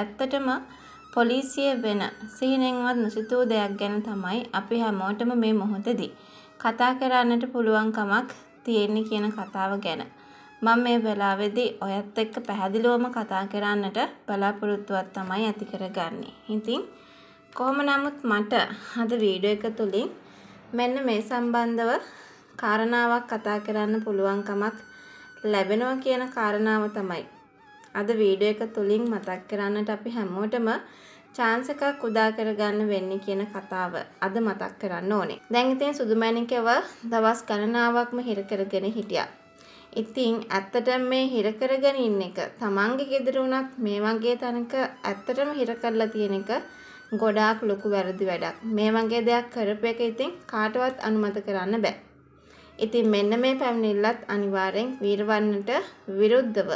ඇත්තටම පොලිසිය වෙන සිහිනෙන්වත් නොසිතූ දෙයක් ගැන තමයි අපි හැමෝටම මේ මොහොතේදී කතා කරන්නට පුළුවන් කමක් තියෙන්නේ කියන කතාව ගැන. මම මේ වෙලාවේදී ඔයත් එක්ක පැහැදිලිවම කතා කරන්නට බලාපොරොත්තුවක් තමයි ඇති කරගන්නේ. ඉතින් කොහොම නමුත් මට අද වීඩියෝ එක තුලින් මෙන්න මේ සම්බන්ධව කාරණාවක් කතා කරන්න පුළුවන් කමක් ලැබෙනවා කියන කාරණාව තමයි අද වීඩියෝ එක තුලින් මතක් කරන්නට අපි හැමෝටම chance එකක් උදා කරගන්න වෙන්නේ කියන කතාව අද මතක් කරන්න ඕනේ. දැන් ඉතින් සුදුමැණිකව දවස් ගණනාවක්ම හිර කරගෙන හිටියා. ඉතින් ඇත්තටම මේ හිර කරගෙන ඉන්න එක තමන්ගේ ගෙදර වුණත් මේ වගේ තැනක ඇත්තටම හිර කරලා තියෙන එක ගොඩාක් ලොකු වැරදි වැඩක්. මේ වගේ දෙයක් කරපු එක ඉතින් කාටවත් අනුමත කරන්න බෑ. ඉතින් මෙන්න මේ පැමිණිල්ලත් අනිවාර්යෙන් වීරවන්නට විරුද්ධව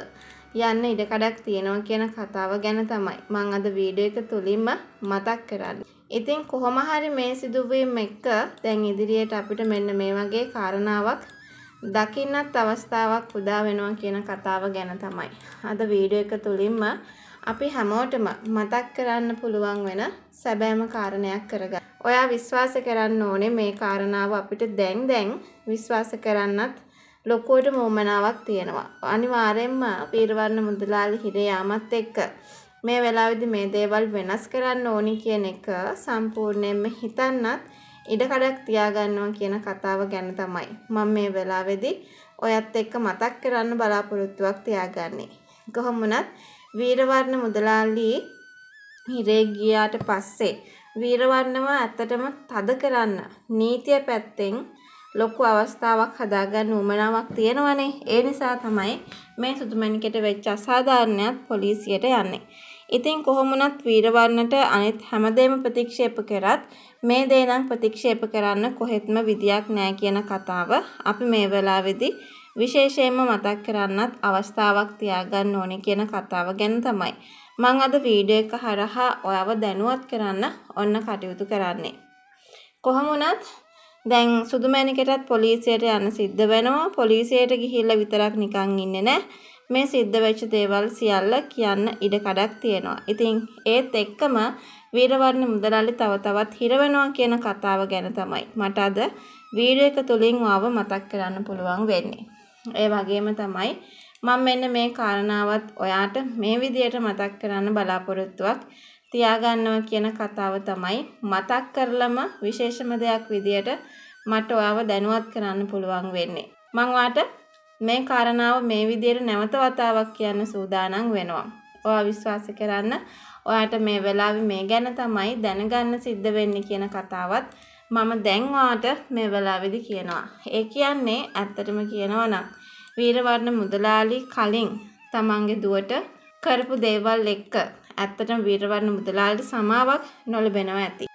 යන්න ඉඩකඩක් තියෙනවා කියන කතාව ගැන තමයි මං අද වීඩියෝ එක තුලින්ම මතක් කරන්නේ. ඉතින් කොහොම හරි මේ සිදුවීම් එක දැන් ඉදිරියට අපිට මෙන්න මේ වගේ කාරණාවක් දකින්නත් අවස්ථාවක් උදා වෙනවා කියන කතාව ගැන තමයි. අද වීඩියෝ එක තුලින්ම අපි හැමෝටම මතක් කරන්න පුළුවන් වෙන සැබෑම කාරණයක් කරගන්න. ඔයා විශ්වාස කරන්න ඕනේ මේ කාරණාව අපිට දැන් දැන් විශ්වාස කරන්නත් ලොකුවට මෝමනාවක් තියෙනවා. අනිවාර්යෙන්ම පීරවර්ණ මුදලාලි හිර යාමත් එක්ක මේ වෙලාවේදී මේ දේවල් වෙනස් කරන්න ඕනි කියන එක සම්පූර්ණයෙන්ම හිතන්නත් ඉඩ කඩක් තියාගන්නවා කියන කතාව ගැන තමයි මම මේ වෙලාවේදී ඔයත් එක්ක මතක් කරන්න බලාපොරොත්තුවක් තියාගන්නේ. කොහොම වුණත් වීරවර්ණ මුදලාලි හිරේ ගියාට පස්සේ වීරවර්ණව ඇත්තටම තද කරන්න නීතිය පැත්තෙන් ලොකු අවස්ථාවක් හදාගන්න උවමනාවක් තියෙනවනේ. ඒ නිසා තමයි මේ සුදුමැණිකට වෙච්ච අසාධාරණයක් පොලිසියට යන්නේ. ඉතින් කොහොමුණත් වීරවන්නට අනිත් හැමදේම ප්‍රතික්ෂේප කරත් මේ දේ නම් ප්‍රතික්ෂේප කරන්න කොහෙත්ම විදියක් නෑ කියන කතාව අපි මේ වෙලාවේදී විශේෂයෙන්ම මතක් කරන්නත් අවස්ථාවක් තියාගන්න ඕනේ කියන කතාව ගැන තමයි මං අද වීඩියෝ එක හරහා ඔයාව දැනුවත් කරන්න ඔන්න කටයුතු කරන්නේ. කොහොම වුණත් දැන් සුදුමැණිකටත් පොලිසියට යන්න සිද්ධ වෙනවා. පොලිසියට ගිහිල්ලා විතරක් නිකන් ඉන්නේ නැහැ. මේ සිද්ධ වෙච්ච දේවල් සියල්ල කියන්න ඉඩ කඩක් තියෙනවා. ඉතින් ඒත් එක්කම වීරවර්ණ මුදලාලි තව තවත් හිර වෙනවා කියන කතාව ගැන තමයි මට අද වීඩියෝ එක තුලින් ආව මතක් කරන්න පුළුවන් වෙන්නේ. ඒ වගේම තමයි මම මෙන්න මේ කාරණාවත් ඔයාට මේ විදියට මතක් කරන්න බලාපොරොත්තුවක් තියාගන්නවා කියන කතාව තමයි මතක් කරලම විශේෂම දෙයක් විදියට මට ඔයාව දැනුවත් කරන්න පුළුවන් වෙන්නේ. මං මේ කාරණාව මේ විදියට නැවත වතාවක් කියන්න සූදානම් වෙනවා. ඔයා විශ්වාස කරන්න ඔයාට මේ වෙලාවේ මේ ගැන තමයි දැනගන්න සිද්ධ වෙන්නේ කියන කතාවත් මම දැන් ඔයාට මේ වෙලාවේදී කියනවා. ඒ කියන්නේ ඇත්තටම කියනවා නම් වීරවර්ණ මුදලාලි කලින් තමන්ගේ දුවට කරපු දේවල් එක්ක ඇත්තටම වීරවරණ මුදලාලට සමාවක් නොලැබෙනවා ඇති.